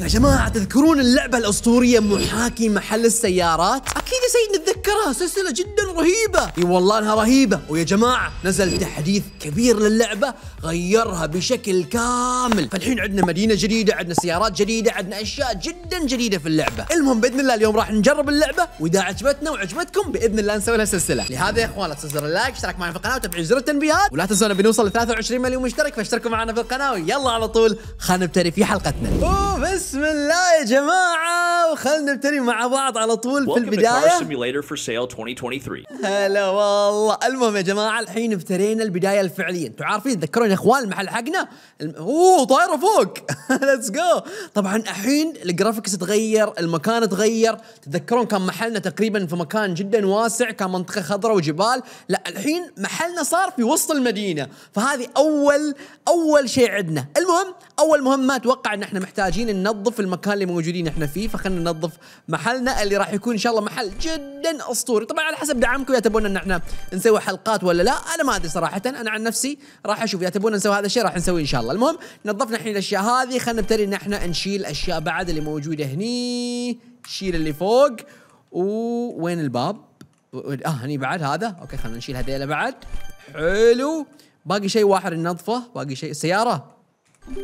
يا جماعة تذكرون اللعبة الأسطورية محاكي محل السيارات؟ أكيد يا سيد نتذكرها سلسلة جدا رهيبة اي والله انها رهيبة ويا جماعة نزل تحديث كبير للعبة غيرها بشكل كامل فالحين عندنا مدينة جديدة عندنا سيارات جديدة عندنا أشياء جدا جديدة في اللعبة المهم بإذن الله اليوم راح نجرب اللعبة وإذا عجبتنا وعجبتكم بإذن الله نسوي لها سلسلة لهذا يا إخوان لا تنسوا اللايك اشترك معنا في القناة وتفعيل زر التنبيهات ولا تنسونا بنوصل ل 23 مليون مشترك فاشتركوا معنا في القناة ويلا على طول خلينا نبتدي في حلقتنا بس بسم الله يا جماعة وخلنا نبتدي مع بعض على طول في البداية Simulator for Sale 2023 هلا والله المهم يا جماعة الحين ابتدينا البداية الفعلية انتم عارفين تذكرون يا اخوان المحل حقنا اوه طايرة فوق ليتس جو طبعا الحين الجرافيكس تغير المكان تغير تتذكرون كان محلنا تقريبا في مكان جدا واسع كان منطقة خضراء وجبال لا الحين محلنا صار في وسط المدينة فهذه اول اول شيء عندنا المهم اول مهمة اتوقع ان احنا محتاجين ننظم ننظف المكان اللي موجودين احنا فيه فخلنا ننظف محلنا اللي راح يكون ان شاء الله محل جدا اسطوري طبعا على حسب دعمكم يا تبون ان احنا نسوي حلقات ولا لا انا ما ادري صراحه انا عن نفسي راح اشوف يا تبون نسوي هذا الشيء راح نسويه ان شاء الله المهم نظفنا الحين الاشياء هذه خلينا نبتدي ان احنا نشيل اشياء بعد اللي موجوده هني شيل اللي فوق ووين الباب اه هني بعد هذا اوكي خلينا نشيل هذيلا بعد حلو باقي شيء واحد ننظفه باقي شيء السياره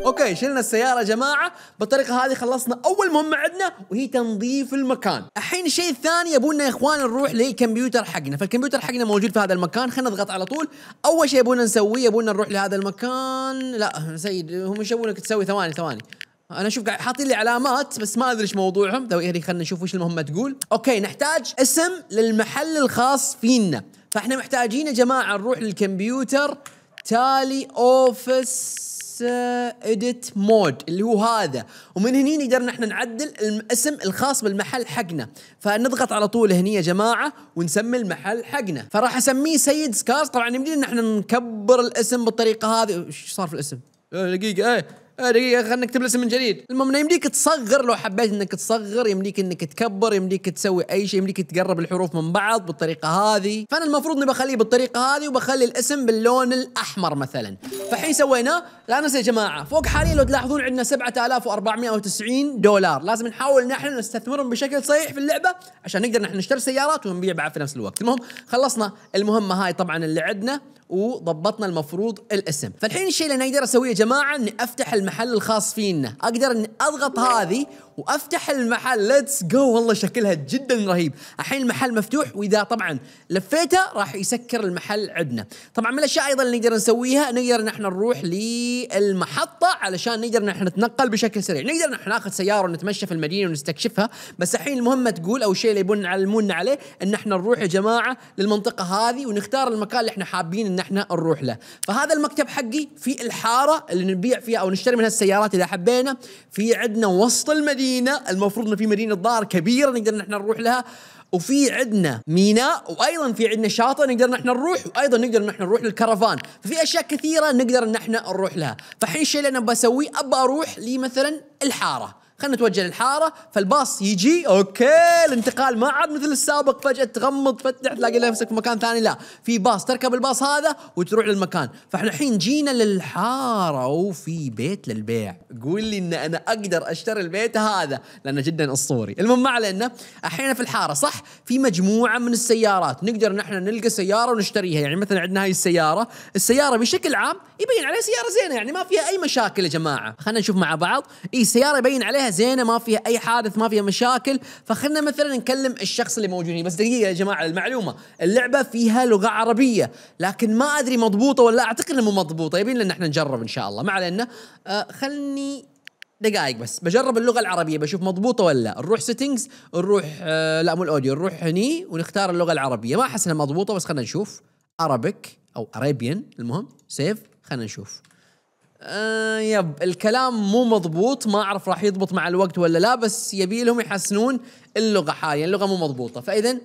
اوكي شلنا السياره يا جماعه بالطريقه هذه خلصنا اول مهمه عندنا وهي تنظيف المكان الحين الشيء الثاني يبونا يا اخوان نروح للكمبيوتر حقنا فالكمبيوتر حقنا موجود في هذا المكان خلينا نضغط على طول اول شيء يبونا نسويه يبونا نروح لهذا المكان لا سيد هم ايش يبونك تسوي ثواني ثواني انا اشوف قاعد حاطين لي علامات بس ما ادري ايش موضوعهم خلينا نشوف وش المهمه تقول اوكي نحتاج اسم للمحل الخاص فينا فاحنا محتاجين يا جماعه نروح للكمبيوتر تالي اوفيس بس اديت مود اللي هو هذا ومن هني نقدر نحن نعدل الاسم الخاص بالمحل حقنا فنضغط على طول هني يا جماعه ونسمي المحل حقنا فراح اسميه سيد سكارز طبعا يمدينا نحن نكبر الاسم بالطريقه هذه ايش صار في الاسم إيه، دقيقه ايه آه، دقيقه خلينا نكتب الاسم من جديد المهم يمديك تصغر لو حبيت انك تصغر يمديك انك تكبر يمديك تسوي اي شيء يمديك تقرب الحروف من بعض بالطريقه هذه فانا المفروض اني بخليه بالطريقه هذه وبخلي الاسم باللون الاحمر مثلا فالحين سويناه لا ننسى يا جماعه فوق حاليا لو تلاحظون عندنا 7490 دولار لازم نحاول نحن نستثمرهم بشكل صحيح في اللعبه عشان نقدر نحن نشتري سيارات ونبيع بعد في نفس الوقت المهم خلصنا المهمه هاي طبعا اللي عندنا وضبطنا المفروض الاسم فالحين الشيء اللي انا اقدر اسويه يا جماعه اني افتح المحل الخاص فينا اقدر اني اضغط هذه وافتح المحل ليتس جو والله شكلها جدا رهيب الحين المحل مفتوح واذا طبعا لفيته راح يسكر المحل عندنا طبعا من الاشياء ايضا اللي نقدر نسويها نقدر نحن نروح للمحطه علشان نقدر نحن نتنقل بشكل سريع نقدر نحن ناخذ سياره ونتمشى في المدينه ونستكشفها بس الحين المهمه تقول او الشيء اللي يبون يعلمونا عليه ان احنا نروح يا جماعه للمنطقه هذه ونختار المكان اللي احنا حابين ان احنا نروح له فهذا المكتب حقي في الحاره اللي نبيع فيها او نشتري منها السيارات اذا حبينا في عندنا وسط المدينه المفروض ان في مدينه ضار كبيره نقدر نحن نروح لها وفي عندنا ميناء وايضا في عندنا شاطئ نقدر نحن نروح وايضا نقدر نحن نروح للكرفان ففي اشياء كثيره نقدر نحن نروح لها فحين الشيء اللي انا بسويه ابى اروح لمثلا الحاره خلينا نتوجه للحاره فالباص يجي اوكي الانتقال ما عاد مثل السابق فجاه تغمض تفتح تلاقي نفسك في مكان ثاني لا في باص تركب الباص هذا وتروح للمكان فاحنا الحين جينا للحاره وفي بيت للبيع قول لي ان انا اقدر اشتري البيت هذا لانه جدا اسطوري المهم ما علينا احيانا في الحاره صح في مجموعه من السيارات نقدر نحن نلقى سياره ونشتريها يعني مثلا عندنا هاي السياره السياره بشكل عام يبين عليها سياره زينه يعني ما فيها اي مشاكل يا جماعه خلينا نشوف مع بعض اي سياره يبين عليها زينه ما فيها اي حادث ما فيها مشاكل فخلنا مثلا نكلم الشخص اللي موجودين بس دقيقه يا جماعه المعلومه اللعبه فيها لغه عربيه لكن ما ادري مضبوطه ولا اعتقد انها مو مضبوطه يبين لنا احنا نجرب ان شاء الله ما علينا آه خلني دقائق بس بجرب اللغه العربيه بشوف مضبوطه ولا لا نروح سيتنجز نروح آه لا مو الاوديو نروح هني ونختار اللغه العربيه ما احس انها مضبوطه بس خلينا نشوف أرابيك او ارابيان المهم سيف خلينا نشوف آه، يب الكلام مو مضبوط ما اعرف راح يضبط مع الوقت ولا لا بس يبي لهم يحسنون اللغه حاليا اللغه مو مضبوطه فاذا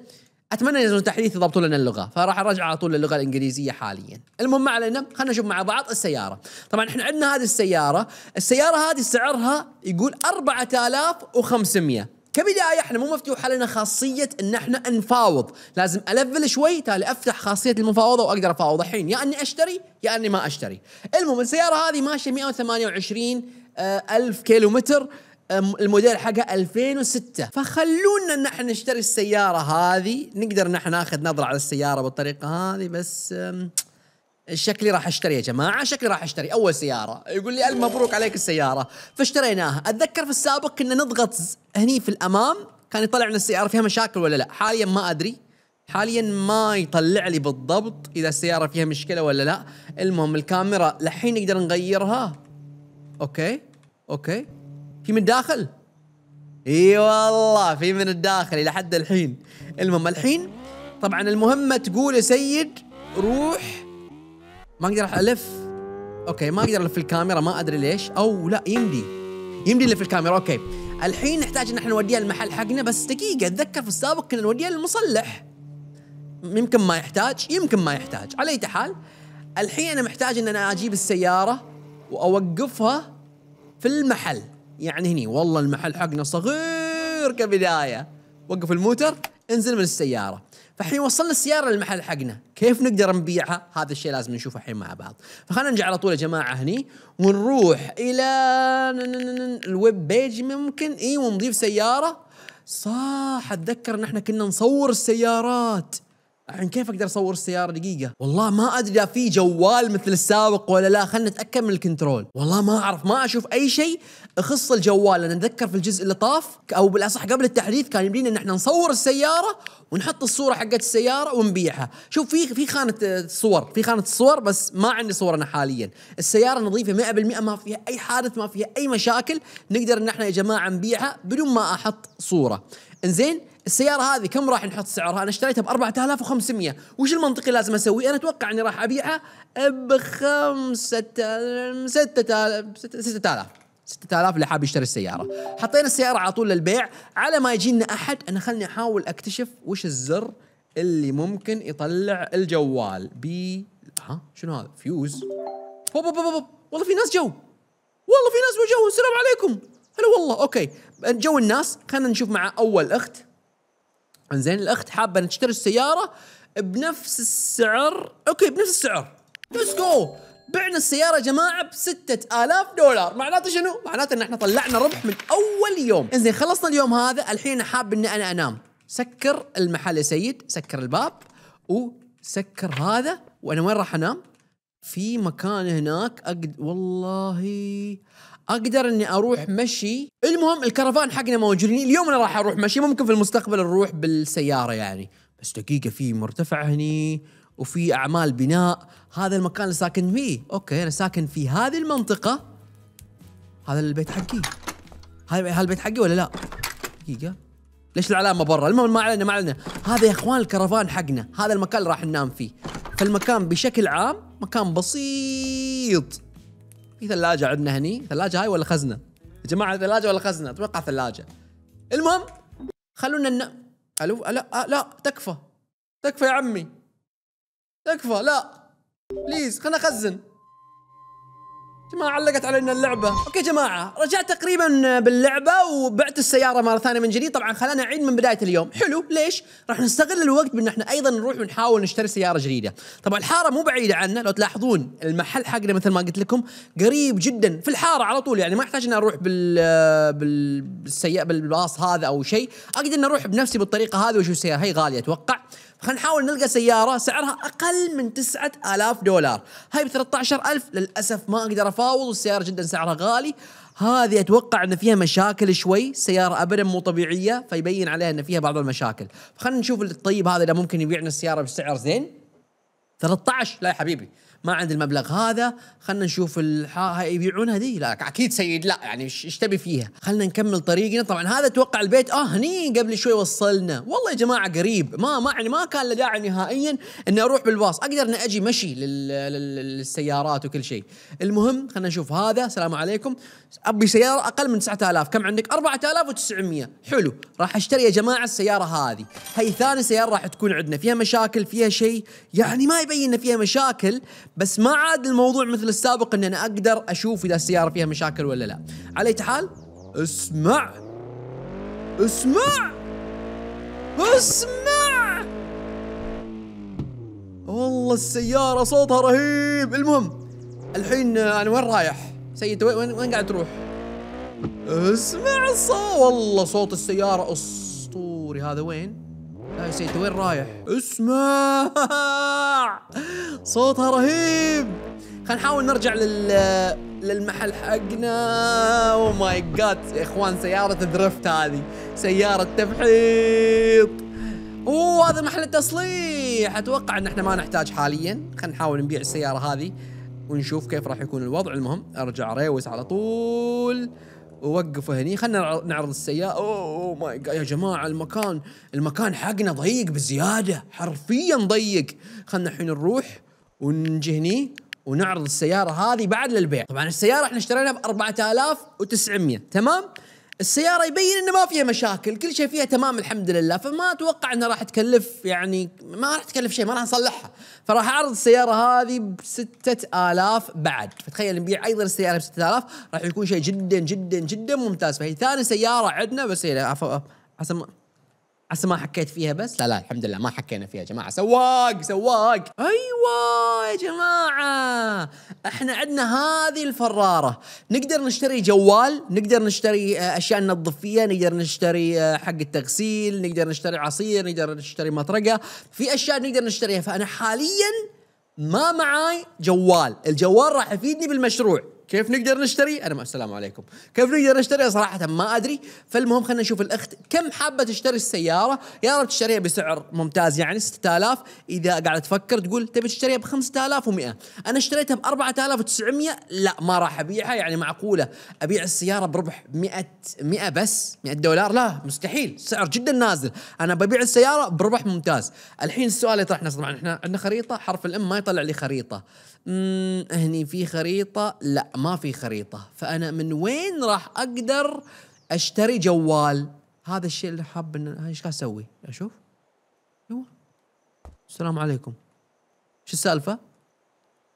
اتمنى ينزلون تحديث يضبطون لنا اللغه فراح ارجع على طول للغه الانجليزيه حاليا المهم ما علينا خلينا نشوف مع بعض السياره طبعا احنا عندنا هذه السياره السياره هذه سعرها يقول 4500 كبداية احنا مو مفتوحة لنا خاصية ان احنا نفاوض، لازم الفل شوي تالي افتح خاصية المفاوضة واقدر افاوض الحين يا اني اشتري يا اني ما اشتري. المهم السيارة هذه ماشية 128 آه، ألف كيلومتر الموديل حقها 2006 فخلونا ان احنا نشتري السيارة هذه نقدر ان احنا ناخذ نظرة على السيارة بالطريقة هذه بس شكلي راح اشتري يا جماعه شكلي راح اشتري اول سياره يقول لي الف مبروك عليك السياره فاشتريناها اتذكر في السابق كنا نضغط هني في الامام كان يطلع لنا السياره فيها مشاكل ولا لا حاليا ما ادري حاليا ما يطلع لي بالضبط اذا السياره فيها مشكله ولا لا المهم الكاميرا لحين نقدر نغيرها اوكي اوكي في من الداخل اي والله في من الداخل الى حد الحين المهم الحين طبعا المهمه تقول يا سيد روح ما اقدر الف اوكي ما اقدر الف الكاميرا ما ادري ليش او لا يمدي يمدي الف الكاميرا اوكي الحين نحتاج ان احنا نوديها المحل حقنا بس دقيقه اتذكر في السابق كنا نوديها للمصلح يمكن ما يحتاج يمكن ما يحتاج على اي حال الحين انا محتاج ان انا اجيب السياره واوقفها في المحل يعني هني والله المحل حقنا صغير كبدايه وقف الموتر انزل من السياره فالحين وصلنا السياره للمحل حقنا كيف نقدر نبيعها هذا الشيء لازم نشوفه الحين مع بعض فخلينا نجي على طول يا جماعه هني ونروح الى الويب بيج ممكن اي ونضيف سياره صح اتذكر ان احنا كنا نصور السيارات الحين كيف اقدر اصور السياره دقيقه والله ما ادري اذا في جوال مثل السابق ولا لا خلنا نتاكد من الكنترول والله ما اعرف ما اشوف اي شيء اخص الجوال لان اتذكر في الجزء اللي طاف او بالاصح قبل التحديث كان يبدينا ان احنا نصور السياره ونحط الصوره حقت السياره ونبيعها شوف في في خانه صور في خانه الصور بس ما عندي صور انا حاليا السياره نظيفه 100% ما فيها اي حادث ما فيها اي مشاكل نقدر ان احنا يا جماعه نبيعها بدون ما احط صوره انزين السياره هذه كم راح نحط سعرها انا اشتريتها ب 4500 وش المنطقي لازم اسوي انا اتوقع اني راح ابيعها ب 5 6000 6000 6000 اللي حاب يشتري السياره حطينا السياره على طول للبيع على ما يجينا احد انا خلني احاول اكتشف وش الزر اللي ممكن يطلع الجوال بي ها آه، شنو هذا فيوز هوب هوب هوب والله في ناس جو والله في ناس جو السلام عليكم هلا والله اوكي جو الناس خلينا نشوف مع اول اخت انزين الاخت حابه تشتري السياره بنفس السعر اوكي بنفس السعر ليتس جو بعنا السيارة يا جماعة ب 6000 دولار، معناته شنو؟ معناته ان احنا طلعنا ربح من اول يوم، انزين خلصنا اليوم هذا، الحين حاب اني انا انام، سكر المحل يا سيد، سكر الباب وسكر هذا، وانا وين راح انام؟ في مكان هناك أقد والله اقدر اني اروح مشي المهم الكرفان حقنا موجودين اليوم انا راح اروح مشي ممكن في المستقبل نروح بالسياره يعني بس دقيقه في مرتفع هني وفي اعمال بناء هذا المكان اللي ساكن فيه اوكي انا ساكن في هذه المنطقه هذا البيت حقي هذا البيت حقي ولا لا دقيقه ليش العلامه برا المهم ما علينا ما علينا هذا يا اخوان الكرفان حقنا هذا المكان اللي راح ننام فيه فالمكان بشكل عام مكان بسيط في ثلاجه عندنا هني ثلاجه هاي ولا خزنه يا جماعه ثلاجه ولا خزنه اتوقع ثلاجه المهم خلونا ن... الو لا آه، لا تكفى تكفى يا عمي تكفى لا بليز خلنا خزن جماعة علقت علينا اللعبة اوكي جماعة رجعت تقريبا باللعبة وبعت السيارة مرة ثانية من جديد طبعا خلانا نعيد من بداية اليوم حلو ليش راح نستغل الوقت بان احنا ايضا نروح ونحاول نشتري سيارة جديدة طبعا الحارة مو بعيدة عنا لو تلاحظون المحل حقنا مثل ما قلت لكم قريب جدا في الحارة على طول يعني ما يحتاج اني اروح بال بالسيارة بالباص هذا او شيء اقدر اني اروح بنفسي بالطريقة هذه واشوف السيارة هي غالية اتوقع خلينا نحاول نلقى سيارة سعرها أقل من 9000 دولار هاي ب 13000 للأسف ما أقدر أفاوض والسياره جدا سعرها غالي هذه اتوقع ان فيها مشاكل شوي السياره ابدا مو طبيعيه فيبين عليها ان فيها بعض المشاكل خلينا نشوف الطيب هذا اذا ممكن يبيعنا السياره بسعر زين 13 لا يا حبيبي ما عندي المبلغ هذا خلينا نشوف الحا... يبيعونها دي لا اكيد سيد لا يعني ايش تبي فيها خلينا نكمل طريقنا طبعا هذا توقع البيت اه هني قبل شوي وصلنا والله يا جماعه قريب ما ما يعني ما كان له داعي نهائيا اني اروح بالباص اقدر اني اجي مشي لل... لل... للسيارات وكل شيء المهم خلينا نشوف هذا السلام عليكم ابي سياره اقل من 9000 كم عندك 4900 حلو راح اشتري يا جماعه السياره هذه هي ثاني سياره راح تكون عندنا فيها مشاكل فيها شيء يعني ما يبين فيها مشاكل بس ما عاد الموضوع مثل السابق ان انا اقدر اشوف اذا السياره فيها مشاكل ولا لا على اي حال اسمع اسمع اسمع والله السياره صوتها رهيب المهم الحين انا وين رايح سيد وين وين قاعد تروح اسمع الصوت والله صوت السياره اسطوري هذا وين يا آه، سيد وين رايح؟ اسمع صوتها رهيب خلينا نحاول نرجع لل للمحل حقنا او ماي جاد يا اخوان سيارة درفت هذه سيارة تفحيط اوه هذا محل التصليح اتوقع ان احنا ما نحتاج حاليا خلينا نحاول نبيع السيارة هذه ونشوف كيف راح يكون الوضع المهم ارجع ريوس على طول ووقفوا هني خلنا نعرض السيارة اوه ماي جاد يا جماعة المكان المكان حقنا ضيق بزيادة حرفيا ضيق خلنا الحين نروح ونجي هني ونعرض السيارة هذه بعد للبيع طبعا السيارة احنا اشتريناها ب 4900 تمام السياره يبين انه ما فيها مشاكل كل شيء فيها تمام الحمد لله فما اتوقع انها راح تكلف يعني ما راح تكلف شيء ما راح نصلحها فراح اعرض السياره هذه ب 6000 بعد فتخيل نبيع ايضا السياره ب 6000 راح يكون شيء جدا جدا جدا ممتاز فهي ثاني سياره عندنا بس هي حسب عسى ما حكيت فيها بس لا لا الحمد لله ما حكينا فيها يا جماعه سواق سواق ايوه يا جماعه احنا عندنا هذه الفراره نقدر نشتري جوال نقدر نشتري آه، اشياء ننظف فيها نقدر نشتري آه، حق التغسيل نقدر نشتري عصير نقدر نشتري مطرقه في اشياء نقدر نشتريها فانا حاليا ما معاي جوال الجوال راح يفيدني بالمشروع كيف نقدر نشتري انا مع السلام عليكم كيف نقدر نشتري صراحه ما ادري فالمهم خلينا نشوف الاخت كم حابه تشتري السياره يا رب تشتريها بسعر ممتاز يعني 6000 اذا قاعده تفكر تقول تبي تشتريها ب 5100 انا اشتريتها ب 4900 لا ما راح ابيعها يعني معقوله ابيع السياره بربح 100 100 بس 100 دولار لا مستحيل سعر جدا نازل انا ببيع السياره بربح ممتاز الحين السؤال يطرح نفسه طبعا احنا عندنا خريطه حرف الام ما يطلع لي خريطه هني في خريطة لا ما في خريطة فأنا من وين راح أقدر أشتري جوال هذا الشيء اللي حاب إن ايش قاعد اسوي؟ اشوف؟ ايوه السلام عليكم شو السالفه؟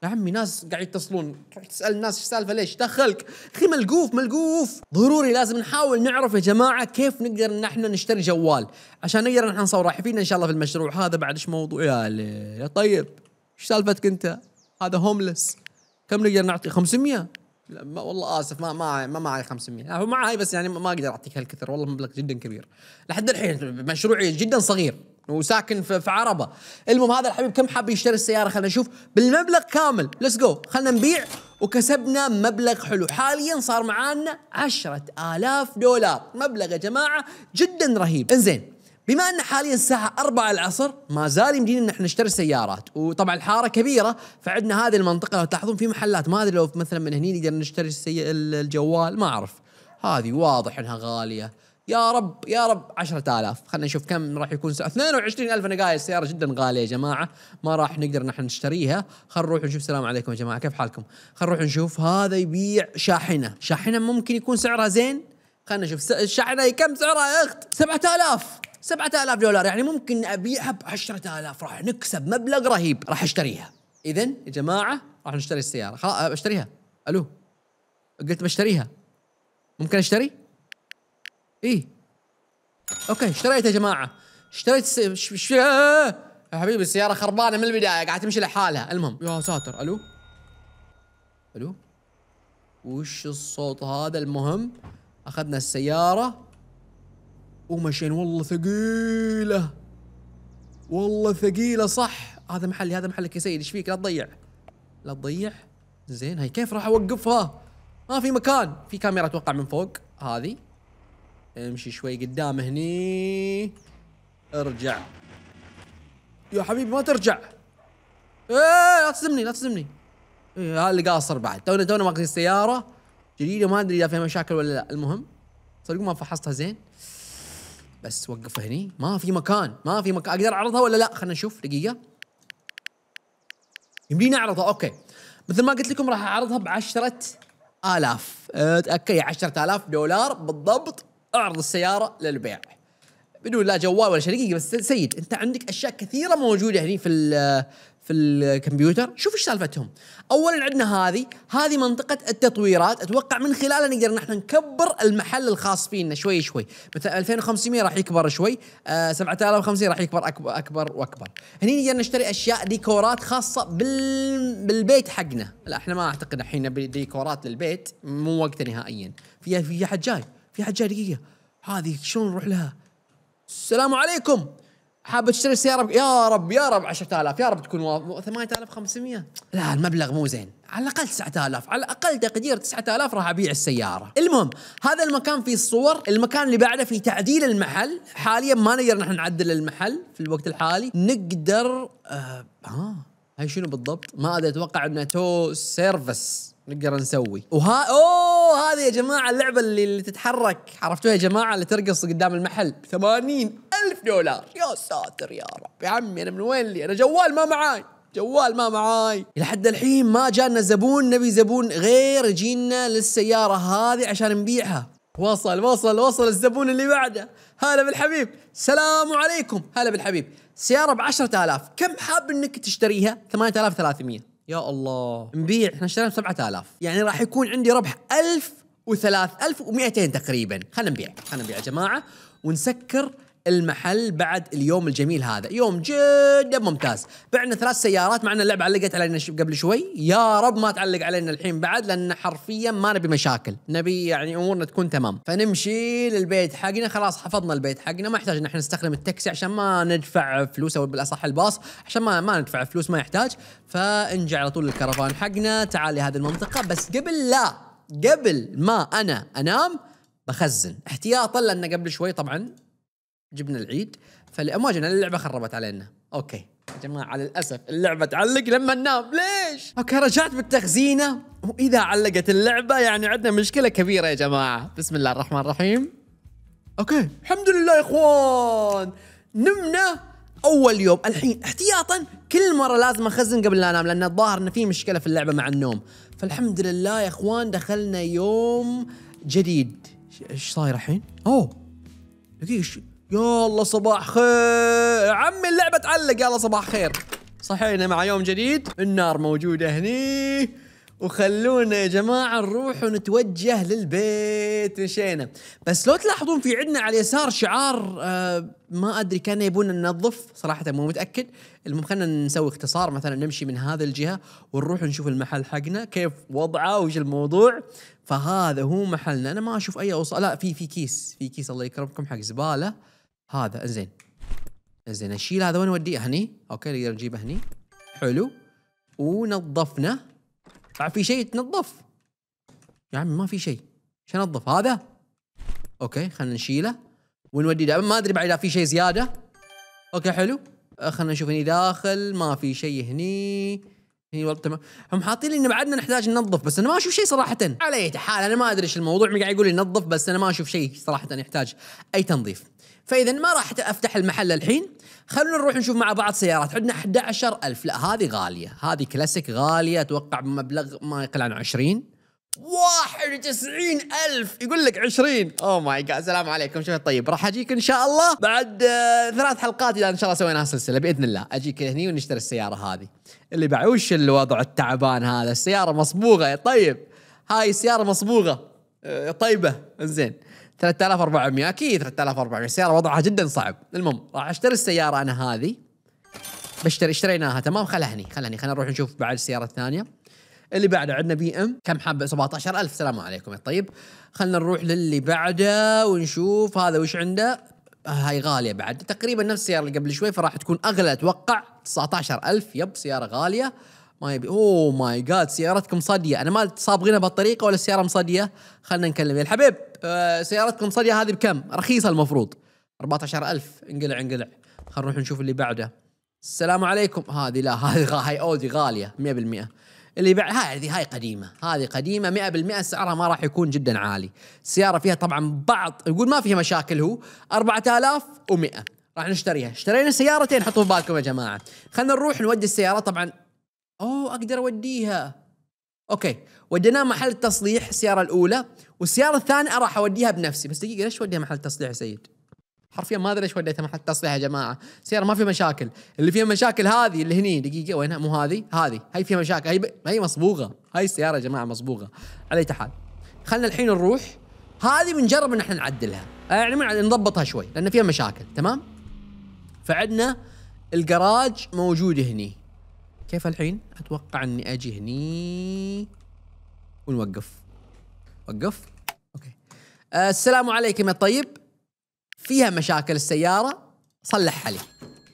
يا عمي ناس قاعد يتصلون تروح تسال الناس شو السالفه ليش؟ دخلك اخي ملقوف ملقوف ضروري لازم نحاول نعرف يا جماعه كيف نقدر ان احنا نشتري جوال عشان نقدر نحن احنا نصور راح يفيدنا ان شاء الله في المشروع هذا بعد ايش موضوع يا ليه يا طيب ايش سالفتك انت؟ هذا هوملس كم نقدر نعطي 500 لا ما والله اسف ما ما ما معي 500 هو معي بس يعني ما اقدر اعطيك هالكثر والله مبلغ جدا كبير لحد الحين مشروعي جدا صغير وساكن في عربه المهم هذا الحبيب كم حاب يشتري السياره خلينا نشوف بالمبلغ كامل ليتس جو خلينا نبيع وكسبنا مبلغ حلو حاليا صار معانا 10000 دولار مبلغ يا جماعه جدا رهيب انزين بما ان حاليا الساعه 4 العصر ما زال يمدينا ان احنا نشتري سيارات وطبعا الحاره كبيره فعندنا هذه المنطقه لو تلاحظون في محلات ما ادري لو مثلا من هني نقدر نشتري السي... الجوال ما اعرف هذه واضح انها غاليه يا رب يا رب 10000 خلينا نشوف كم راح يكون سعر 22000 انا قايل السياره جدا غاليه يا جماعه ما راح نقدر نحن نشتريها خلينا نروح نشوف السلام عليكم يا جماعه كيف حالكم خلينا نروح نشوف هذا يبيع شاحنه شاحنه ممكن يكون سعرها زين خلينا نشوف الشاحنه كم سعرها يا اخت 7000 7000 دولار يعني ممكن ابيعها ب 10000 راح نكسب مبلغ رهيب راح اشتريها اذا يا جماعه راح نشتري السياره خلاص بشتريها أه، الو قلت بشتريها ممكن اشتري ايه اوكي اشتريت يا جماعه اشتريت س... ش... ش... يا أه، حبيبي السياره خربانه من البدايه قاعده تمشي لحالها المهم يا ساتر الو الو وش الصوت هذا المهم اخذنا السياره ومشين والله ثقيلة والله ثقيلة صح هذا محلي هذا محلك يا سيد ايش فيك لا تضيع لا تضيع زين هاي كيف راح اوقفها ما في مكان في كاميرا اتوقع من فوق هذه امشي شوي قدام هني ارجع يا حبيبي ما ترجع ايه لا تصدمني لا تصدمني ايه هذا اللي قاصر بعد تونا تونا ماخذين السيارة جديدة ما ادري اذا فيها مشاكل ولا لا المهم صدق ما فحصتها زين بس وقف هني ما في مكان ما في مكان اقدر اعرضها ولا لا خلينا نشوف دقيقه يمديني اعرضها اوكي مثل ما قلت لكم راح اعرضها ب 10000 اوكي 10000 دولار بالضبط اعرض السياره للبيع بدون لا جوال ولا شيء دقيقه بس سيد انت عندك اشياء كثيره موجوده هني في في الكمبيوتر شوف ايش سالفتهم اولا عندنا هذه هذه منطقه التطويرات اتوقع من خلالها نقدر نحن نكبر المحل الخاص فينا شوي شوي مثلا 2500 راح يكبر شوي آه 7050 راح يكبر اكبر اكبر واكبر هني نقدر نشتري اشياء ديكورات خاصه بال... بالبيت حقنا لا احنا ما اعتقد الحين نبي ديكورات للبيت مو وقته نهائيا في في حد جاي في حد جاي دقيقه هذه شلون نروح لها السلام عليكم حاب تشتري سيارة يا رب يا رب 10000 يا رب تكون 8500 لا المبلغ مو زين على الاقل 9000 على الاقل تقدير 9000 راح ابيع السياره المهم هذا المكان فيه الصور المكان اللي بعده في تعديل المحل حاليا ما نقدر نحن نعدل المحل في الوقت الحالي نقدر آه. ها آه. هاي شنو بالضبط ما ادري اتوقع انه تو سيرفس نقدر نسوي وها اوه هذه يا جماعه اللعبه اللي, اللي تتحرك عرفتوها يا جماعه اللي ترقص قدام المحل ب ألف دولار يا ساتر يا رب يا عمي انا من وين لي انا جوال ما معاي جوال ما معاي لحد الحين ما جانا زبون نبي زبون غير جينا للسياره هذه عشان نبيعها وصل وصل وصل الزبون اللي بعده هلا بالحبيب سلام عليكم هلا بالحبيب سيارة ب 10000 كم حاب انك تشتريها 8300 يا الله نبيع احنا اشترينا ب 7000 يعني راح يكون عندي ربح 1000 و3200 تقريبا خلينا نبيع خلينا نبيع يا جماعه ونسكر المحل بعد اليوم الجميل هذا يوم جدا ممتاز بعنا ثلاث سيارات معنا اللعبة علقت علينا قبل شوي يا رب ما تعلق علينا الحين بعد لأن حرفيا ما نبي مشاكل نبي يعني أمورنا تكون تمام فنمشي للبيت حقنا خلاص حفظنا البيت حقنا ما يحتاج ان احنا نستخدم التاكسي عشان ما ندفع فلوس او بالاصح الباص عشان ما ما ندفع فلوس ما يحتاج فنجي على طول الكرفان حقنا تعال لهذه المنطقة بس قبل لا قبل ما انا انام بخزن احتياطا لان قبل شوي طبعا جبنا العيد فالامواجنا اللعبه خربت علينا اوكي يا جماعه للاسف اللعبه تعلق لما ننام ليش اوكي رجعت بالتخزينه واذا علقت اللعبه يعني عندنا مشكله كبيره يا جماعه بسم الله الرحمن الرحيم اوكي الحمد لله يا اخوان نمنا اول يوم الحين احتياطا كل مره لازم اخزن قبل لا انام لان الظاهر ان في مشكله في اللعبه مع النوم فالحمد لله يا اخوان دخلنا يوم جديد ايش صاير الحين اوه دقيقه يا الله صباح خير عمي اللعبة تعلق يلا صباح خير صحينا مع يوم جديد النار موجودة هني وخلونا يا جماعة نروح ونتوجه للبيت مشينا بس لو تلاحظون في عندنا على اليسار شعار آه ما أدري كان يبون ننظف صراحة مو متأكد المهم خلينا نسوي اختصار مثلا نمشي من هذا الجهة ونروح نشوف المحل حقنا كيف وضعه وش الموضوع فهذا هو محلنا أنا ما أشوف أي أوصال لا في في كيس في كيس الله يكرمكم حق زبالة هذا انزين انزين نشيل هذا وين نوديه هني اوكي نقدر نجيبه هني حلو ونظفنا طبعا في شيء تنظف يا عمي ما في شيء شو انظف هذا اوكي خلينا نشيله ونوديه ما ادري بعد اذا في شيء زياده اوكي حلو خلينا نشوف هني داخل ما في شيء هني اي والله تمام هم حاطين لي ان بعدنا نحتاج ننظف بس انا ما اشوف شيء صراحه على اي حال انا ما ادري ايش الموضوع قاعد يقول لي نظف بس انا ما اشوف شيء صراحه يحتاج اي تنظيف فاذا ما راح افتح المحل الحين خلونا نروح نشوف مع بعض سيارات عندنا 11000 لا هذه غاليه هذه كلاسيك غاليه اتوقع بمبلغ ما يقل عن 20 91 ألف يقول لك 20 اوه ماي جاد السلام عليكم شوف طيب راح اجيك ان شاء الله بعد آه، ثلاث حلقات اذا ان شاء الله سويناها سلسله باذن الله اجيك هني ونشتري السياره هذه اللي بعد وش الوضع التعبان هذا السياره مصبوغه طيب هاي السياره مصبوغه آه، طيبه انزين 3400 اكيد 3400 السياره وضعها جدا صعب المهم راح اشتري السياره انا هذه بشتري اشتريناها تمام خلها هني خلها هني خلينا نروح نشوف بعد السياره الثانيه اللي بعده عندنا بي ام كم حبه 17000 سلام عليكم يا طيب خلينا نروح للي بعده ونشوف هذا وش عنده هاي غالية بعد تقريبا نفس السيارة اللي قبل شوي فراح تكون أغلى أتوقع 19000 يب سيارة غالية ما يبي اوه ماي جاد سيارتكم صدية انا ما صابغينها بهالطريقة ولا السيارة مصدية خلينا نكلم يا الحبيب آه سيارتكم صدية هذه بكم؟ رخيصة المفروض 14000 انقلع انقلع خلينا نروح نشوف اللي بعده السلام عليكم هذه لا هذه هاي اودي غالية 100% اللي بعد هذه هاي قديمه هذه قديمه 100% سعرها ما راح يكون جدا عالي السياره فيها طبعا بعض يقول ما فيها مشاكل هو 4100 راح نشتريها اشترينا سيارتين حطوا في بالكم يا جماعه خلينا نروح نودي السياره طبعا اوه اقدر اوديها اوكي وديناها محل التصليح السياره الاولى والسياره الثانيه راح اوديها بنفسي بس دقيقه ليش اوديها محل تصليح يا سيد حرفيا ما ادري ليش وديتها محل التصليح يا جماعه السياره ما في مشاكل اللي فيها مشاكل هذه اللي هني دقيقه وينها مو هذه هذه هي فيها مشاكل هي, ب... هي مصبوغه هاي السياره يا جماعه مصبوغه على حال خلينا الحين نروح هذه بنجرب ان احنا نعدلها يعني نضبطها شوي لان فيها مشاكل تمام فعندنا الجراج موجود هني كيف الحين اتوقع اني اجي هني ونوقف وقف اوكي السلام عليكم يا طيب فيها مشاكل السياره صلحها لي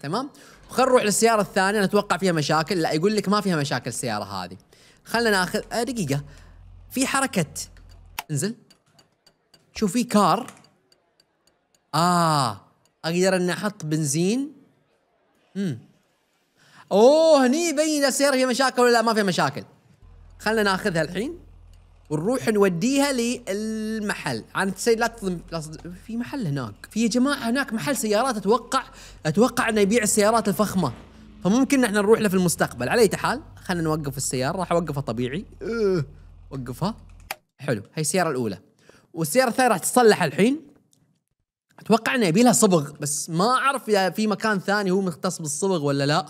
تمام خلينا نروح للسياره الثانيه نتوقع فيها مشاكل لا يقول لك ما فيها مشاكل السياره هذه خلينا ناخذ آه، دقيقه في حركه انزل شوف في كار اه اقدر اني احط بنزين امم اوه هني يبين السياره فيها مشاكل ولا ما فيها مشاكل خلينا ناخذها الحين ونروح نوديها للمحل عن تسي لا تظن في محل هناك في يا جماعه هناك محل سيارات اتوقع اتوقع انه يبيع السيارات الفخمه فممكن احنا نروح له في المستقبل على اي حال خلينا نوقف السياره راح اوقفها طبيعي أه. وقفها حلو هي السياره الاولى والسياره الثانيه راح تتصلح الحين اتوقع انه يبي لها صبغ بس ما اعرف اذا في مكان ثاني هو مختص بالصبغ ولا لا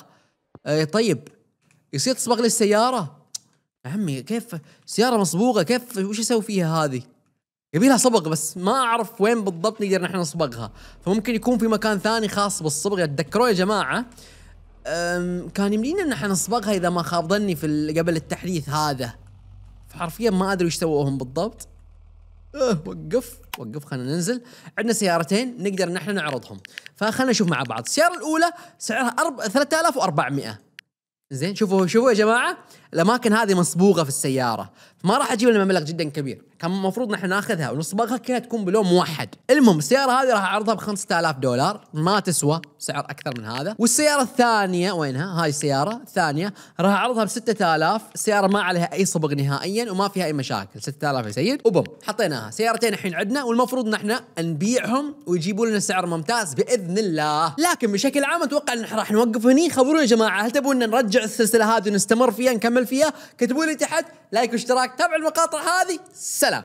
آه طيب يصير تصبغ لي السياره عمي كيف سياره مصبوغه كيف وش اسوي فيها هذه؟ يبي لها صبغ بس ما اعرف وين بالضبط نقدر نحن نصبغها، فممكن يكون في مكان ثاني خاص بالصبغ تذكروا يا جماعه كان يمدينا ان احنا نصبغها اذا ما خاب ظني في قبل التحديث هذا. فحرفيا ما ادري وش سووهم بالضبط. أه وقف وقف خلينا ننزل عندنا سيارتين نقدر نحن نعرضهم فخلينا نشوف مع بعض السيارة الأولى سعرها 3400 زين شوفوا شوفوا يا جماعة الاماكن هذه مصبوغه في السياره ما راح اجيب لنا مبلغ جدا كبير كان المفروض نحن ناخذها ونصبغها كلها تكون بلون موحد المهم السياره هذه راح اعرضها ب 5000 دولار ما تسوى سعر اكثر من هذا والسياره الثانيه وينها هاي السياره الثانيه راح اعرضها ب 6000 السياره ما عليها اي صبغ نهائيا وما فيها اي مشاكل 6000 يا سيد وبوم حطيناها سيارتين الحين عندنا والمفروض نحن نبيعهم ويجيبوا لنا سعر ممتاز باذن الله لكن بشكل عام اتوقع ان راح نوقف هني خبرونا يا جماعه هل تبون نرجع السلسله هذه ونستمر فيها نكمل مهمل فيها كتبوا لي تحت لايك واشتراك تابعوا المقاطع هذه سلام